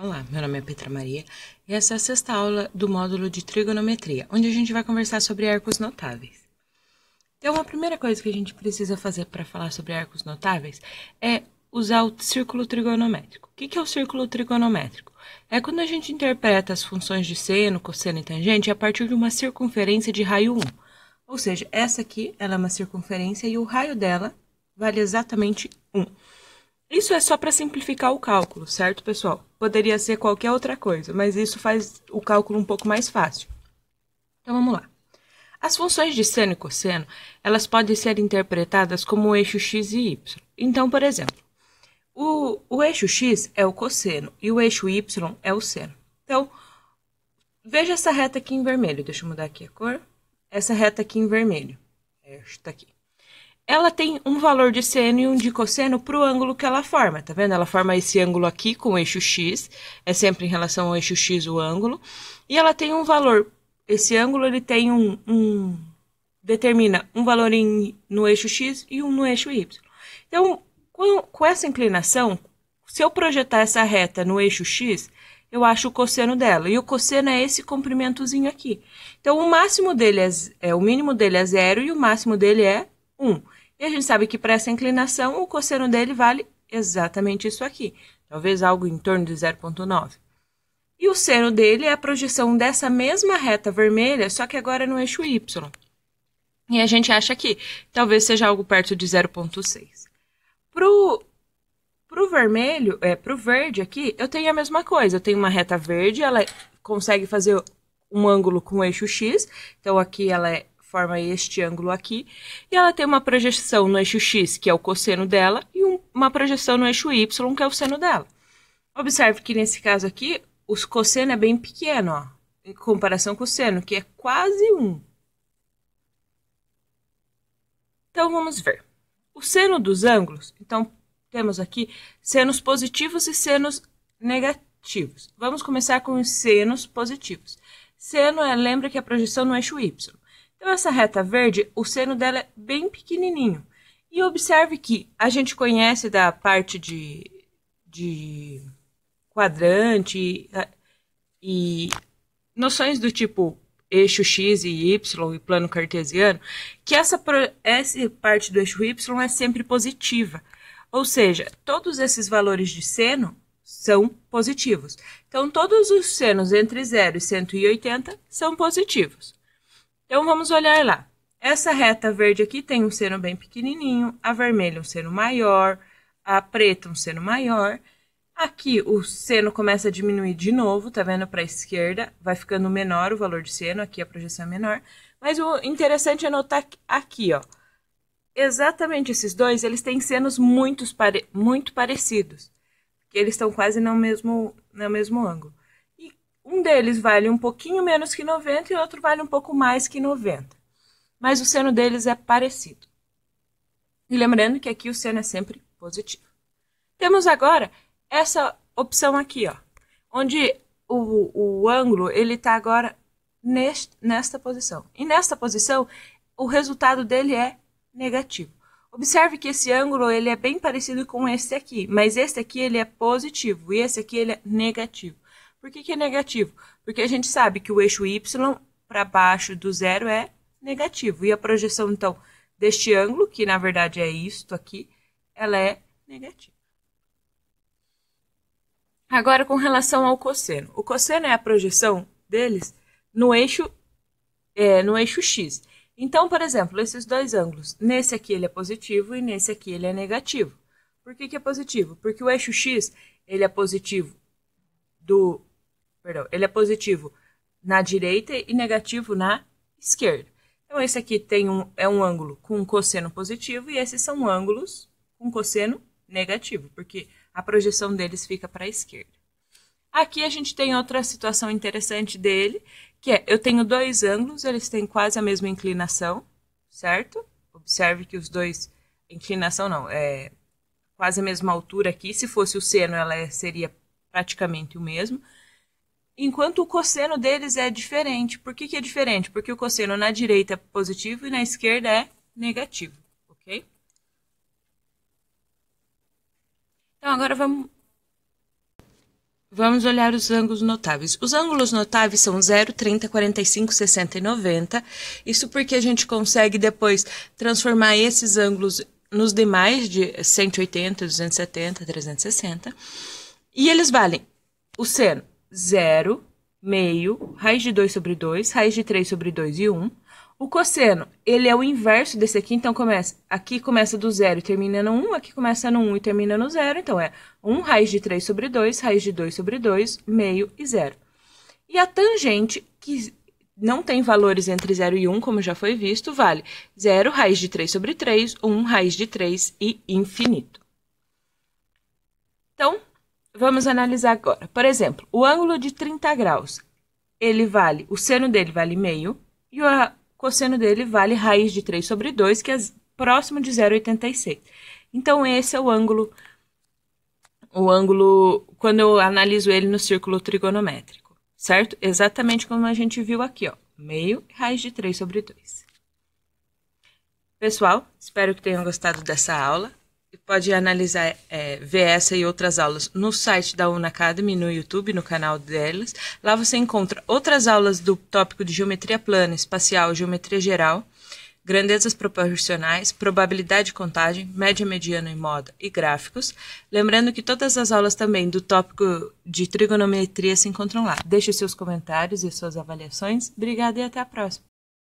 Olá, meu nome é Petra Maria e essa é a sexta aula do módulo de trigonometria, onde a gente vai conversar sobre arcos notáveis. Então, a primeira coisa que a gente precisa fazer para falar sobre arcos notáveis é usar o círculo trigonométrico. O que é o círculo trigonométrico? É quando a gente interpreta as funções de seno, cosseno e tangente a partir de uma circunferência de raio 1. Ou seja, essa aqui ela é uma circunferência e o raio dela vale exatamente 1. Isso é só para simplificar o cálculo, certo, pessoal? Poderia ser qualquer outra coisa, mas isso faz o cálculo um pouco mais fácil. Então vamos lá. As funções de seno e cosseno, elas podem ser interpretadas como o eixo x e y. Então, por exemplo, o, o eixo x é o cosseno e o eixo y é o seno. Então, veja essa reta aqui em vermelho. Deixa eu mudar aqui a cor. Essa reta aqui em vermelho. Esta é, tá aqui ela tem um valor de seno e um de cosseno para o ângulo que ela forma, tá vendo? Ela forma esse ângulo aqui com o eixo x, é sempre em relação ao eixo x o ângulo, e ela tem um valor, esse ângulo ele tem um, um determina um valor em, no eixo x e um no eixo y. Então, com, com essa inclinação, se eu projetar essa reta no eixo x, eu acho o cosseno dela. E o cosseno é esse comprimentozinho aqui. Então, o máximo dele é, é o mínimo dele é zero e o máximo dele é 1. E a gente sabe que para essa inclinação, o cosseno dele vale exatamente isso aqui, talvez algo em torno de 0,9. E o seno dele é a projeção dessa mesma reta vermelha, só que agora no eixo y. E a gente acha que talvez seja algo perto de 0,6. Pro para o vermelho, é, para o verde aqui, eu tenho a mesma coisa. Eu tenho uma reta verde, ela consegue fazer um ângulo com o eixo X. Então, aqui ela é forma este ângulo aqui, e ela tem uma projeção no eixo x, que é o cosseno dela, e um, uma projeção no eixo y, que é o seno dela. Observe que nesse caso aqui, o cosseno é bem pequeno, ó, em comparação com o seno, que é quase 1. Então, vamos ver. O seno dos ângulos, então, temos aqui senos positivos e senos negativos. Vamos começar com os senos positivos. Seno é, lembra que é a projeção no eixo y. Então, essa reta verde, o seno dela é bem pequenininho. E observe que a gente conhece da parte de, de quadrante e noções do tipo eixo x e y e plano cartesiano, que essa, essa parte do eixo y é sempre positiva. Ou seja, todos esses valores de seno são positivos. Então, todos os senos entre 0 e 180 são positivos. Então vamos olhar lá. Essa reta verde aqui tem um seno bem pequenininho, a vermelha um seno maior, a preta um seno maior. Aqui o seno começa a diminuir de novo, tá vendo para a esquerda, vai ficando menor o valor de seno, aqui a projeção é menor. Mas o interessante é notar aqui, ó, exatamente esses dois, eles têm senos muito, pare muito parecidos, porque eles estão quase no mesmo, no mesmo ângulo. Um deles vale um pouquinho menos que 90 e outro vale um pouco mais que 90. Mas o seno deles é parecido. E lembrando que aqui o seno é sempre positivo. Temos agora essa opção aqui, ó, onde o, o ângulo ele está agora neste, nesta posição. E nesta posição, o resultado dele é negativo. Observe que esse ângulo ele é bem parecido com esse aqui, mas esse aqui ele é positivo e esse aqui ele é negativo. Por que, que é negativo? Porque a gente sabe que o eixo Y para baixo do zero é negativo. E a projeção, então, deste ângulo, que na verdade é isto aqui, ela é negativa. Agora, com relação ao cosseno. O cosseno é a projeção deles no eixo, é, no eixo x. Então, por exemplo, esses dois ângulos, nesse aqui ele é positivo e nesse aqui ele é negativo. Por que, que é positivo? Porque o eixo x ele é positivo do perdão, ele é positivo na direita e negativo na esquerda. Então, esse aqui tem um, é um ângulo com um cosseno positivo e esses são ângulos com cosseno negativo, porque a projeção deles fica para a esquerda. Aqui a gente tem outra situação interessante dele, que é, eu tenho dois ângulos, eles têm quase a mesma inclinação, certo? Observe que os dois, inclinação não, é quase a mesma altura aqui, se fosse o seno ela é, seria praticamente o mesmo, enquanto o cosseno deles é diferente. Por que, que é diferente? Porque o cosseno na direita é positivo e na esquerda é negativo, ok? Então, agora vamos, vamos olhar os ângulos notáveis. Os ângulos notáveis são 0, 30, 45, 60 e 90. Isso porque a gente consegue depois transformar esses ângulos nos demais de 180, 270, 360. E eles valem o seno 0, meio, raiz de 2 sobre 2, raiz de 3 sobre 2 e 1. O cosseno, ele é o inverso desse aqui, então começa, aqui começa do zero e termina no 1, aqui começa no 1 e termina no zero, então é 1 raiz de 3 sobre 2, raiz de 2 sobre 2, meio e zero. E a tangente, que não tem valores entre 0 e 1, como já foi visto, vale 0 raiz de 3 sobre 3, 1 raiz de 3 e infinito. Então, Vamos analisar agora. Por exemplo, o ângulo de 30 graus, ele vale, o seno dele vale meio e o cosseno dele vale raiz de 3 sobre 2, que é próximo de 0,86. Então, esse é o ângulo, o ângulo, quando eu analiso ele no círculo trigonométrico, certo? Exatamente como a gente viu aqui, ó, meio e raiz de 3 sobre 2. Pessoal, espero que tenham gostado dessa aula pode analisar, é, ver essa e outras aulas no site da Unacademy, no YouTube, no canal delas. Lá você encontra outras aulas do tópico de geometria plana, espacial, geometria geral, grandezas proporcionais, probabilidade de contagem, média mediana e moda e gráficos. Lembrando que todas as aulas também do tópico de trigonometria se encontram lá. Deixe seus comentários e suas avaliações. Obrigada e até a próxima!